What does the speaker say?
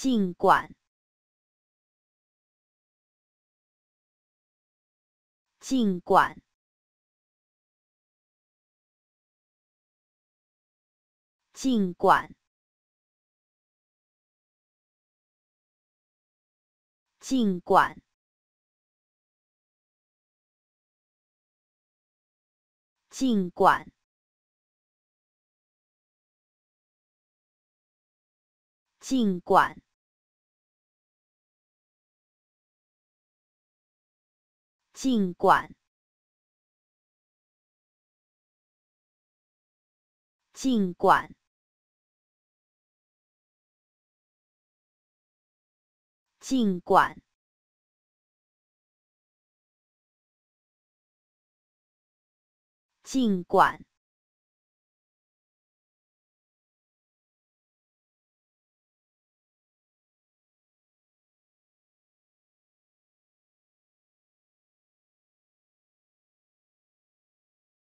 尽管，尽管，尽管，尽管，尽管，尽管。尽管，尽管，尽管，尽管。